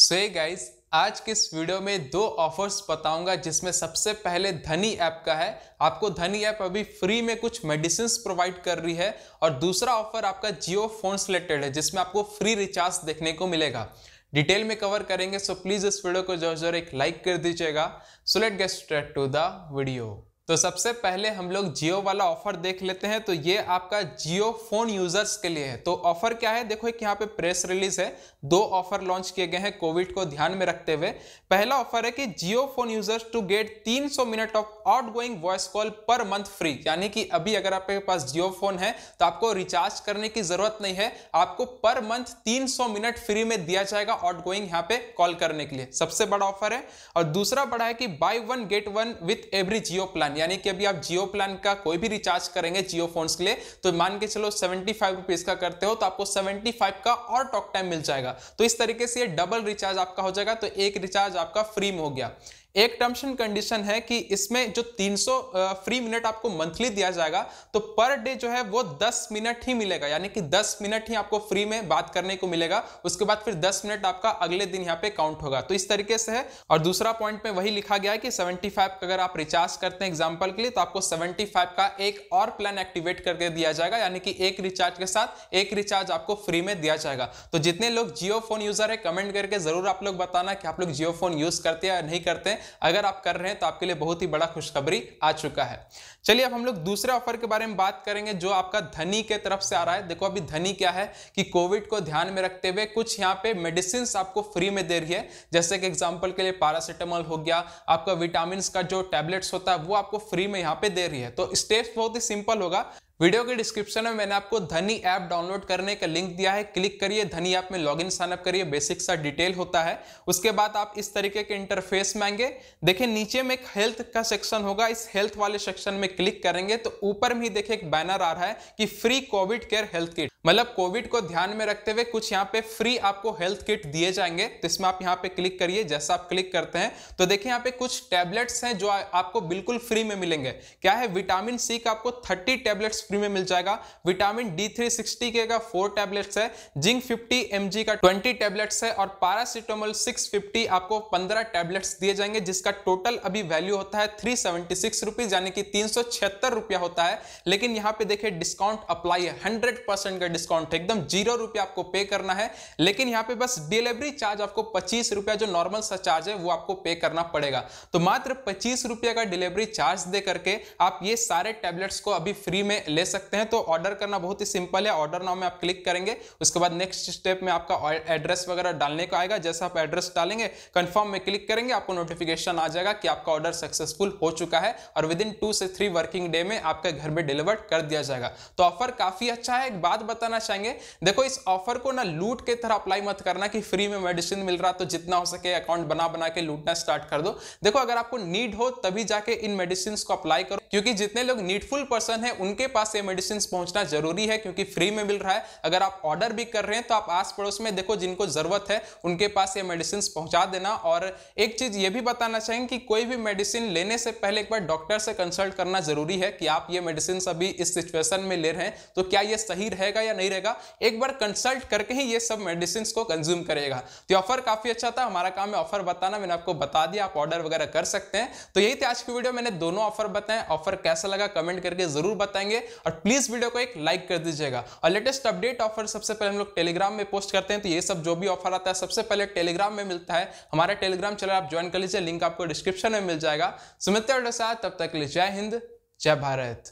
सो so, guys आज के इस वीडियो में दो ऑफर्स बताऊंगा जिसमें सबसे पहले धनी ऐप का है आपको धनी ऐप अभी फ्री में कुछ मेडिसिन प्रोवाइड कर रही है और दूसरा ऑफर आपका जियो फोन रिलेटेड है जिसमें आपको फ्री रिचार्ज देखने को मिलेगा डिटेल में कवर करेंगे सो प्लीज इस वीडियो को जोर जोर एक लाइक कर दीजिएगा so let get straight to the video तो सबसे पहले हम लोग जियो वाला ऑफर देख लेते हैं तो ये आपका जियो फोन यूजर्स के लिए है तो ऑफर क्या है देखो एक यहाँ पे प्रेस रिलीज है दो ऑफर लॉन्च किए गए हैं कोविड को ध्यान में रखते हुए पहला ऑफर है कि Jio phone users to get 300 minute off outgoing voice call per month free यानी कि अभी अगर आपके पास जियो फोन है तो आपको रिचार्ज करने की जरूरत नहीं है आपको पर मंथ तीन मिनट फ्री में दिया जाएगा आउट गोइंग यहाँ पे कॉल करने के लिए सबसे बड़ा ऑफर है और दूसरा बड़ा है कि buy one get one with every Jio plan यानी कि अभी आप जियो प्लान का कोई भी रिचार्ज करेंगे जियो फोन्स के लिए तो मान के चलो सेवेंटी फाइव रुपीज का करते हो तो आपको सेवेंटी फाइव का और टॉक टाइम मिल जाएगा तो इस तरीके से डबल रिचार्ज आपका हो जाएगा तो एक रिचार्ज आपका फ्री में हो गया एक टर्म्स एंड कंडीशन है कि इसमें जो 300 फ्री मिनट आपको मंथली दिया जाएगा तो पर डे जो है वो 10 मिनट ही मिलेगा यानी कि 10 मिनट ही आपको फ्री में बात करने को मिलेगा उसके बाद फिर 10 मिनट आपका अगले दिन यहाँ पे काउंट होगा तो इस तरीके से है और दूसरा पॉइंट में वही लिखा गया है कि सेवेंटी अगर आप रिचार्ज करते हैं एग्जाम्पल के लिए तो आपको सेवेंटी का एक और प्लान एक्टिवेट करके दिया जाएगा यानी कि एक रिचार्ज के साथ एक रिचार्ज आपको फ्री में दिया जाएगा तो जितने लोग जियो फोन यूजर है कमेंट करके जरूर आप लोग बताना कि आप लोग जियो फोन यूज करते हैं या नहीं करते अगर आप कर रहे हैं तो आपके लिए बहुत ही बड़ा खुशखबरी आ चुका है चलिए अब हम लोग दूसरे ऑफर के बारे में बात करेंगे जो आपका धनी के तरफ से आ रहा है देखो अभी धनी क्या है कि कोविड को ध्यान में रखते हुए कुछ यहाँ पे मेडिसिन आपको फ्री में दे रही है जैसे कि एग्जाम्पल के लिए पैरासिटामॉल हो गया आपका विटामिन का जो टैबलेट्स होता है वो आपको फ्री में यहाँ पे दे रही है तो स्टेप्स बहुत ही सिंपल होगा वीडियो के डिस्क्रिप्शन में मैंने आपको धनी ऐप डाउनलोड करने का लिंक दिया है क्लिक करिए धनी ऐप में लॉगिन साइनअप करिए बेसिक सा डिटेल होता है उसके बाद आप इस तरीके के इंटरफेस में आएंगे देखिए नीचे में एक हेल्थ का सेक्शन होगा इस हेल्थ वाले सेक्शन में क्लिक करेंगे तो ऊपर में ही देखिए एक बैनर आ रहा है कि free COVID care health kit मतलब कोविड को ध्यान में रखते हुए कुछ यहाँ पे फ्री आपको हेल्थ किट दिए जाएंगे तो इसमें आप यहाँ पे क्लिक करिए जैसा आप क्लिक करते हैं तो देखिए यहाँ पे कुछ टैबलेट्स हैं जो आ, आपको बिल्कुल फ्री में मिलेंगे क्या है विटामिन सी का आपको 30 टैबलेट्स फ्री में मिल जाएगा विटामिन डी थ्री सिक्सटी के का फोर टैबलेट्स है जिंक फिफ्टी एम का ट्वेंटी टैबलेट्स है और पारासीटामोल सिक्स आपको पंद्रह टैबलेट्स दिए जाएंगे जिसका टोटल अभी वैल्यू होता है थ्री सेवेंटी यानी कि तीन होता है लेकिन यहाँ पे देखिए डिस्काउंट अप्लाई है हंड्रेड डिस्काउंट एकदम जीरो रुपया आपको पे करना है लेकिन यहाँ पे बस डिलीवरी चार्ज आपको पच्चीस रुपया जो नॉर्मल सा चार्ज है वो आपको पे करना पड़ेगा तो मात्र पच्चीस रुपया का डिलीवरी चार्ज दे करके आप ये सारे टैबलेट्स को अभी फ्री में ले सकते हैं तो ऑर्डर करना बहुत ही सिंपल है ऑर्डर नाउ में आप क्लिक करेंगे उसके बाद नेक्स्ट स्टेप में आपका एड्रेस वगैरह डालने को आएगा जैसा आप एड्रेस डालेंगे कन्फर्म में क्लिक करेंगे आपको नोटिफिकेशन आ जाएगा कि आपका ऑर्डर सक्सेसफुल हो चुका है और विद इन टू से थ्री वर्किंग डे में आपके घर में डिलीवर कर दिया जाएगा तो ऑफर काफी अच्छा है एक बात बताना चाहेंगे देखो इस ऑफर को ना लूट के तरह अप्लाई मत करना कि फ्री में मेडिसिन मिल रहा तो जितना हो सके अकाउंट बना बना के लूटना स्टार्ट कर दो देखो अगर आपको नीड हो तभी जाके इन मेडिसिन को अप्लाई करो क्योंकि जितने लोग नीडफुल पर्सन है उनके पास ये मेडिसिन पहुंचना जरूरी है क्योंकि फ्री में मिल रहा है अगर आप ऑर्डर भी कर रहे हैं तो आप आस पड़ोस में देखो जिनको जरूरत है उनके पास ये मेडिसिन पहुंचा देना और एक चीज ये भी बताना चाहेंगे कि कोई भी मेडिसिन लेने से पहले एक बार डॉक्टर से कंसल्ट करना जरूरी है कि आप ये मेडिसिन अभी इस सिचुएशन में ले रहे हैं तो क्या ये सही रहेगा या नहीं रहेगा एक बार कंसल्ट करके ही ये सब मेडिसिन को कंज्यूम करेगा तो ऑफर काफी अच्छा था हमारा काम है ऑफर बताना मैंने आपको बता दिया आप ऑर्डर वगैरह कर सकते हैं तो यही थे आज की वीडियो मैंने दोनों ऑफर बताए ऑफर कैसा लगा कमेंट करके जरूर बताएंगे और प्लीज वीडियो को एक लाइक कर दीजिएगा और लेटेस्ट अपडेट ऑफर सबसे पहले हम लोग टेलीग्राम में पोस्ट करते हैं तो ये सब जो भी ऑफर आता है सबसे पहले टेलीग्राम में मिलता है हमारा टेलीग्राम चैनल आप ज्वाइन कर लीजिए लिंक आपको डिस्क्रिप्शन में मिल जाएगा सुमित्रा साथ तब तक के लिए जय हिंद जय भारत